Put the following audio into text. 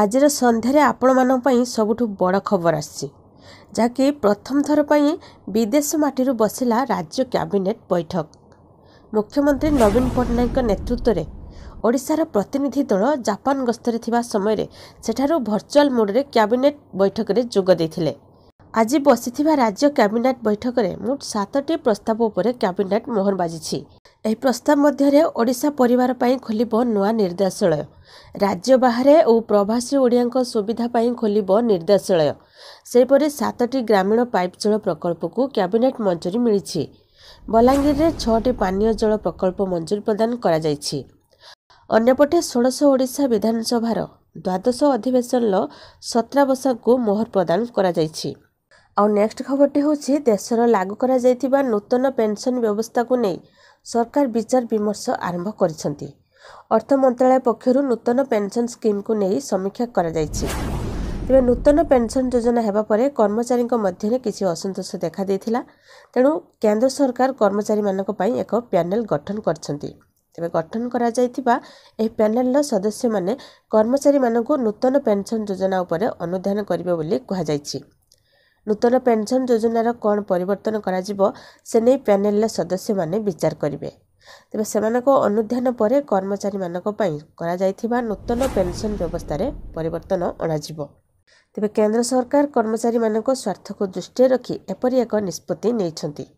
ଆଜିର ସନ୍ଧ୍ୟାରେ ଆପଣମାନଙ୍କ ପାଇଁ ସବୁଠୁ ବଡ଼ ଖବର ଆସିଛି ଯାହାକି ପ୍ରଥମ ଥର ପାଇଁ ବିଦେଶ ମାଟିରୁ ବସିଲା ରାଜ୍ୟ କ୍ୟାବିନେଟ୍ ବୈଠକ ମୁଖ୍ୟମନ୍ତ୍ରୀ ନବୀନ ପଟ୍ଟନାୟକଙ୍କ ନେତୃତ୍ୱରେ ଓଡ଼ିଶାର ପ୍ରତିନିଧି ଦଳ ଜାପାନ ଗସ୍ତରେ ଥିବା ସମୟରେ ସେଠାରୁ ଭର୍ଚୁଆଲ୍ ମୋଡ଼ରେ କ୍ୟାବିନେଟ୍ ବୈଠକରେ ଯୋଗ ଦେଇଥିଲେ ଆଜି ବସିଥିବା ରାଜ୍ୟ କ୍ୟାବିନେଟ୍ ବୈଠକରେ ମୋଟ ସାତଟି ପ୍ରସ୍ତାବ ଉପରେ କ୍ୟାବିନେଟ୍ ମୋହର ବାଜିଛି ଏହି ପ୍ରସ୍ତାବ ମଧ୍ୟରେ ଓଡ଼ିଶା ପରିବାର ପାଇଁ ଖୋଲିବ ନୂଆ ନିର୍ଦ୍ଦେଶାଳୟ ରାଜ୍ୟ ବାହାରେ ଓ ପ୍ରବାସୀ ଓଡ଼ିଆଙ୍କ ସୁବିଧା ପାଇଁ ଖୋଲିବ ନିର୍ଦ୍ଦେଶାଳୟ ସେହିପରି ସାତଟି ଗ୍ରାମୀଣ ପାଇପ୍ ଜଳ ପ୍ରକଳ୍ପକୁ କ୍ୟାବିନେଟ୍ ମଞ୍ଜୁରୀ ମିଳିଛି ବଲାଙ୍ଗୀରରେ ଛଅଟି ପାନୀୟ ଜଳ ପ୍ରକଳ୍ପ ମଞ୍ଜୁରୀ ପ୍ରଦାନ କରାଯାଇଛି ଅନ୍ୟପଟେ ଷୋଡ଼ଶ ଓଡ଼ିଶା ବିଧାନସଭାର ଦ୍ୱାଦଶ ଅଧିବେଶନର ସତ୍ରାବସାକୁ ମୋହର ପ୍ରଦାନ କରାଯାଇଛି ଆଉ ନେକ୍ସଟ ଖବରଟି ହେଉଛି ଦେଶର ଲାଗୁ କରାଯାଇଥିବା ନୂତନ ପେନ୍ସନ୍ ବ୍ୟବସ୍ଥାକୁ ନେଇ ସରକାର ବିଚାର ବିମର୍ଶ ଆରମ୍ଭ କରିଛନ୍ତି ଅର୍ଥ ମନ୍ତ୍ରଣାଳୟ ପକ୍ଷରୁ ନୂତନ ପେନ୍ସନ୍ ସ୍କିମ୍କୁ ନେଇ ସମୀକ୍ଷା କରାଯାଇଛି ତେବେ ନୂତନ ପେନ୍ସନ୍ ଯୋଜନା ହେବା ପରେ କର୍ମଚାରୀଙ୍କ ମଧ୍ୟରେ କିଛି ଅସନ୍ତୋଷ ଦେଖାଦେଇଥିଲା ତେଣୁ କେନ୍ଦ୍ର ସରକାର କର୍ମଚାରୀମାନଙ୍କ ପାଇଁ ଏକ ପ୍ୟାନେଲ୍ ଗଠନ କରିଛନ୍ତି ତେବେ ଗଠନ କରାଯାଇଥିବା ଏହି ପ୍ୟାନେଲର ସଦସ୍ୟମାନେ କର୍ମଚାରୀମାନଙ୍କୁ ନୂତନ ପେନ୍ସନ୍ ଯୋଜନା ଉପରେ ଅନୁଧ୍ୟାନ କରିବେ ବୋଲି କୁହାଯାଇଛି ନୂତନ ପେନ୍ସନ୍ ଯୋଜନାର କ'ଣ ପରିବର୍ତ୍ତନ କରାଯିବ ସେ ନେଇ ପ୍ୟାନେଲର ସଦସ୍ୟମାନେ ବିଚାର କରିବେ ତେବେ ସେମାନଙ୍କ ଅନୁଧ୍ୟାନ ପରେ କର୍ମଚାରୀମାନଙ୍କ ପାଇଁ କରାଯାଇଥିବା ନୂତନ ପେନ୍ସନ୍ ବ୍ୟବସ୍ଥାରେ ପରିବର୍ତ୍ତନ ଅଣାଯିବ ତେବେ କେନ୍ଦ୍ର ସରକାର କର୍ମଚାରୀମାନଙ୍କ ସ୍ୱାର୍ଥକୁ ଦୃଷ୍ଟିରେ ରଖି ଏପରି ଏକ ନିଷ୍ପତ୍ତି ନେଇଛନ୍ତି